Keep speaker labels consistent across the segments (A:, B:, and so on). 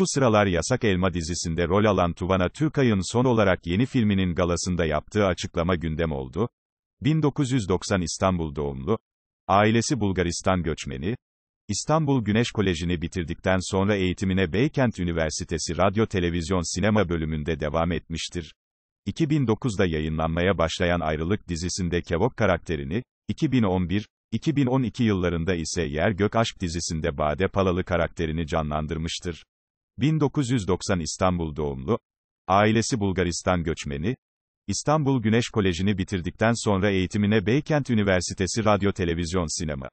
A: Şu sıralar Yasak Elma dizisinde rol alan Tuvana Türkay'ın son olarak yeni filminin galasında yaptığı açıklama gündem oldu. 1990 İstanbul doğumlu, ailesi Bulgaristan göçmeni, İstanbul Güneş Koleji'ni bitirdikten sonra eğitimine Beykent Üniversitesi Radyo Televizyon Sinema bölümünde devam etmiştir. 2009'da yayınlanmaya başlayan Ayrılık dizisinde Kevok karakterini, 2011, 2012 yıllarında ise Yer Gök Aşk dizisinde Bade Palalı karakterini canlandırmıştır. 1990 İstanbul doğumlu, ailesi Bulgaristan göçmeni, İstanbul Güneş Koleji'ni bitirdikten sonra eğitimine Beykent Üniversitesi Radyo Televizyon Sinema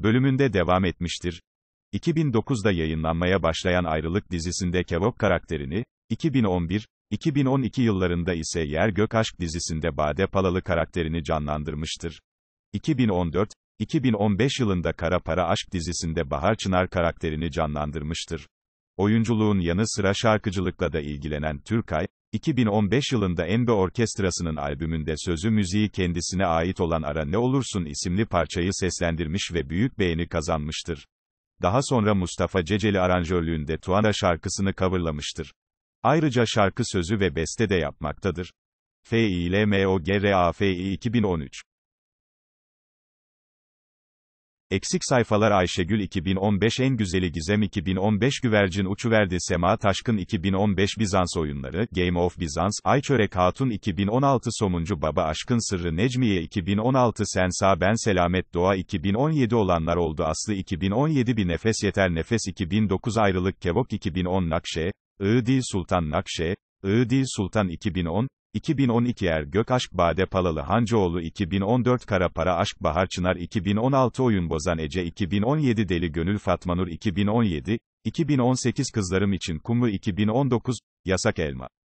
A: bölümünde devam etmiştir. 2009'da yayınlanmaya başlayan Ayrılık dizisinde Kevop karakterini, 2011-2012 yıllarında ise Yer Gök Aşk dizisinde Bade Palalı karakterini canlandırmıştır. 2014 2015 yılında Kara Para Aşk dizisinde Bahar Çınar karakterini canlandırmıştır. Oyunculuğun yanı sıra şarkıcılıkla da ilgilenen Türkay, 2015 yılında Enbe Orkestrası'nın albümünde sözü müziği kendisine ait olan Ara Ne Olursun isimli parçayı seslendirmiş ve büyük beğeni kazanmıştır. Daha sonra Mustafa Ceceli aranjörlüğünde Tuana şarkısını coverlamıştır. Ayrıca şarkı sözü ve beste de yapmaktadır. F F L M O G R A FİLMOGRAFİ 2013 Eksik sayfalar Ayşegül 2015 En Güzeli Gizem 2015 Güvercin Uçuverdi Sema Taşkın 2015 Bizans Oyunları, Game of Bizans, Ayçörek Hatun 2016 Somuncu Baba Aşkın Sırrı Necmiye 2016 Sensa Ben Selamet Doğa 2017 Olanlar Oldu Aslı 2017 Bir Nefes Yeter Nefes 2009 Ayrılık Kevok 2010 Nakşe, Iğdil Sultan Nakşe, Iğdil Sultan 2010, 2012 Er Gök Aşk Bade Palalı Hancıoğlu 2014 Kara Para Aşk Bahar Çınar 2016 Oyun Bozan Ece 2017 Deli Gönül Fatmanur 2017, 2018 Kızlarım için Kumlu 2019, Yasak Elma